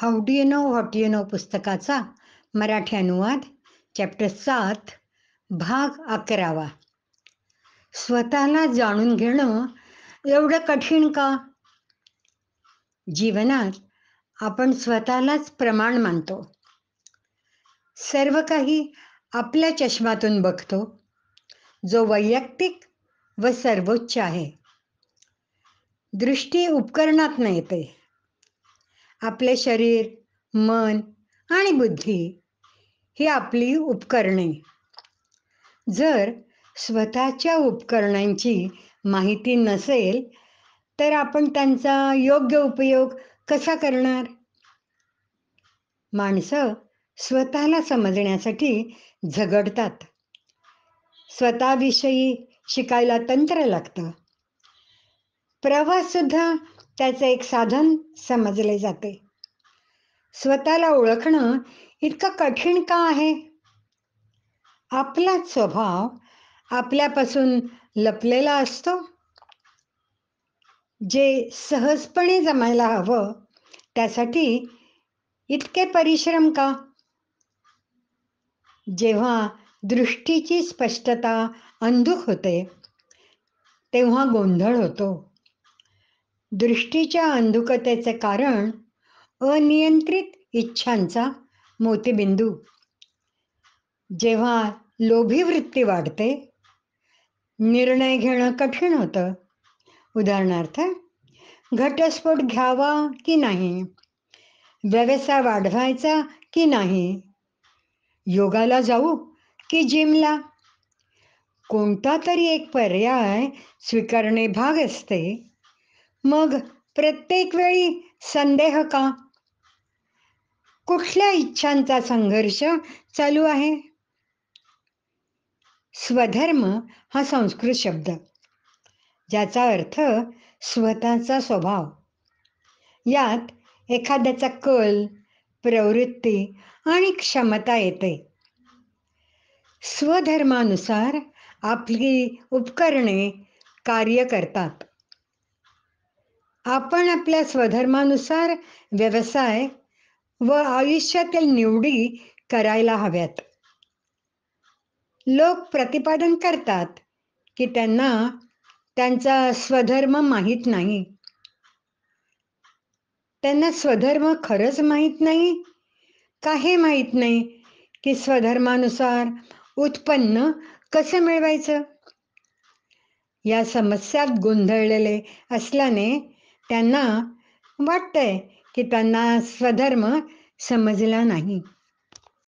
how do you know what you know पुस्तकाचा मराठी अनुवाद chapter सात भाग अकरावा स्वतःला जाणून घेणं एवढं कठीण का जीवनात आपण स्वतःलाच प्रमाण मानतो सर्व काही आपल्या चष्मातून बघतो जो वैयक्तिक व सर्वोच्च आहे दृष्टी उपकरणात न येते आपले शरीर मन आणि बुद्धी ही आपली उपकरणे जर स्वतःच्या उपकरणांची माहिती नसेल तर आपण त्यांचा योग्य उपयोग कसा करणार माणसं स्वतःला समजण्यासाठी झगडतात स्वतःविषयी शिकायला तंत्र लागतं प्रवास सुद्धा त्याचं एक साधन समजले जाते स्वतःला ओळखणं इतकं कठीण का आहे आपला स्वभाव आपल्यापासून लपलेला असतो जे सहजपणे जमायला हवं त्यासाठी इतके परिश्रम का जेव्हा दृष्टीची स्पष्टता अंधुक होते तेव्हा गोंधळ होतो दृष्टीच्या अंधुकतेचे कारण अनियंत्रित इच्छांचा मोतीबिंदू जेव्हा लोभी वृत्ती वाढते निर्णय घेणं कठीण होतं उदाहरणार्थ घटस्फोट घ्यावा की नाही व्यवसाय वाढवायचा की नाही योगाला जाऊ की जिमला कोणता तरी एक पर्याय स्वीकारणे भाग असते मग प्रत्येक वेळी संदेह का कुठल्या इच्छांचा संघर्ष चालू आहे स्वधर्म हा संस्कृत शब्द ज्याचा अर्थ स्वतःचा स्वभाव यात एखाद्याचा कल प्रवृत्ती आणि क्षमता येते स्वधर्मानुसार आपली उपकरणे कार्य करतात आपण आपल्या स्वधर्मानुसार व्यवसाय व आयुष्यातील निवडी करायला हव्यात लोक प्रतिपादन करतात की त्यांना त्यांचा स्वधर्म माहीत नाही त्यांना स्वधर्म खरंच माहीत नाही का हे माहीत नाही की स्वधर्मानुसार उत्पन्न कसं मिळवायचं या समस्यात गोंधळलेले असल्याने त्यांना वाटतंय की त्यांना स्वधर्म समजला नाही